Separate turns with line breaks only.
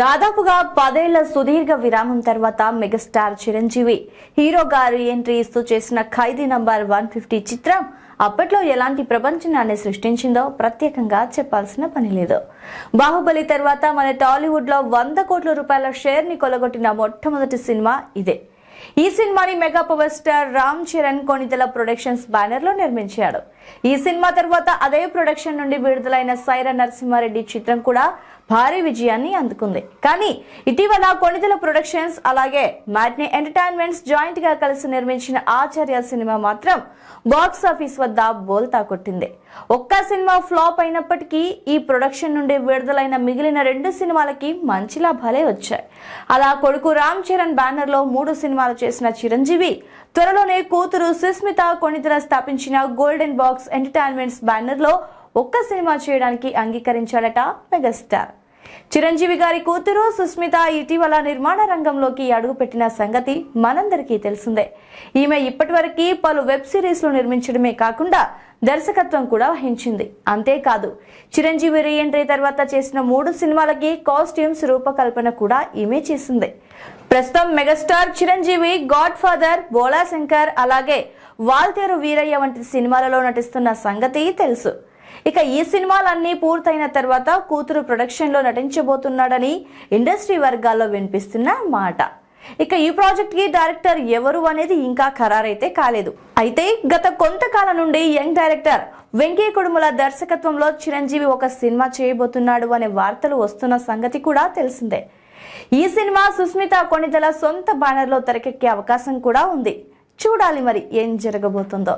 దాదాపుగా పదేళ్ల సుదీర్ఘ విరామం తర్వాత మెగాస్టార్ చిరంజీవి హీరోగా రీఎంట్రీ ఇస్తూ చేసిన ఖైదీ నంబర్ వన్ ఫిఫ్టీ చిత్రం అప్పట్లో ఎలాంటి ప్రపంచనాన్ని సృష్టించిందో ప్రత్యేకంగా చెప్పాల్సిన పని లేదు బాహుబలి తర్వాత మన టాలీవుడ్ లో వంద కోట్ల రూపాయల షేర్ ని కొలగొట్టిన మొట్టమొదటి సినిమా ఇదే ఈ సినిమాని mega power star Ram Charan Konidela productions banner లో నిర్మించాడు ఈ సినిమా తర్వాత అదే ప్రొడక్షన్ నుండి విడుదలైన సైర నరసింహారెడ్డి చిత్రం కూడా భారీ విజయాన్ని అందుకుంది కానీ ఇటీవల కొణిదల ప్రొడక్షన్స్ అలాగే మ్యాట్ని ఎంటర్టైన్మెంట్స్ జాయింట్ గా కలిసి నిర్మించిన ఆచార్య సినిమా మాత్రం బాక్స్ ఆఫీస్ వద్ద బోల్తా కొట్టింది ఒక్క సినిమా ఫ్లాప్ అయినప్పటికీ ఈ ప్రొడక్షన్ నుండి విడుదలైన మిగిలిన రెండు సినిమాలకి మంచి లాభాలే వచ్చాయి అలా కొడుకు రామ్ చరణ్ బ్యానర్ లో మూడు సినిమాలు చేసిన చిరంజీవి త్వరలోనే కూతురు సుస్మిత కొణిదల స్థాపించిన గోల్డెన్ బాక్స్ ఎంటర్టైన్మెంట్స్ బ్యానర్ లో ఒక్క సినిమా చేయడానికి అంగీకరించాడట మెగాస్టార్ చిరంజీవి గారి కూతురు సుస్మిత ఇటీవల నిర్మాణ రంగంలోకి అడుగుపెట్టిన సంగతి మనందరికీ తెలిసిందే ఈమె ఇప్పటివరకు పలు వెబ్ సిరీస్లు నిర్మించడమే కాకుండా దర్శకత్వం కూడా వహించింది అంతేకాదు చిరంజీవి రీఎంట్రీ తర్వాత చేసిన మూడు సినిమాలకి కాస్ట్యూమ్స్ రూపకల్పన కూడా ఈమె చేసింది ప్రస్తుతం megastar Chiranjeevi Godfather Bhola Shankar అలాగే వాల్తేరు వీరయ్య వంటి సినిమాలలో నటిస్తున్న సంగతి తెలుసు ఇక ఈ సినిమాలన్నీ పూర్తయిన తర్వాత కూతురు ప్రొడక్షన్లో నటించబోతున్నాడని ఇండస్ట్రీ వర్గాల్లో వినిపిస్తున్న మాట ఇక ఈ ప్రాజెక్ట్ కి డైరెక్టర్ ఎవరు అనేది ఇంకా ఖరారైతే కాలేదు అయితే గత కొంతకాలం నుండి యంగ్ డైరెక్టర్ వెంకీ కుడుముల దర్శకత్వంలో చిరంజీవి ఒక సినిమా చేయబోతున్నాడు అనే వార్తలు వస్తున్న సంగతి కూడా తెలిసిందే ఈ సినిమా సుస్మిత కొణిదల సొంత బ్యానర్లో తెరకెక్కే అవకాశం కూడా ఉంది చూడాలి మరి ఏం జరగబోతుందో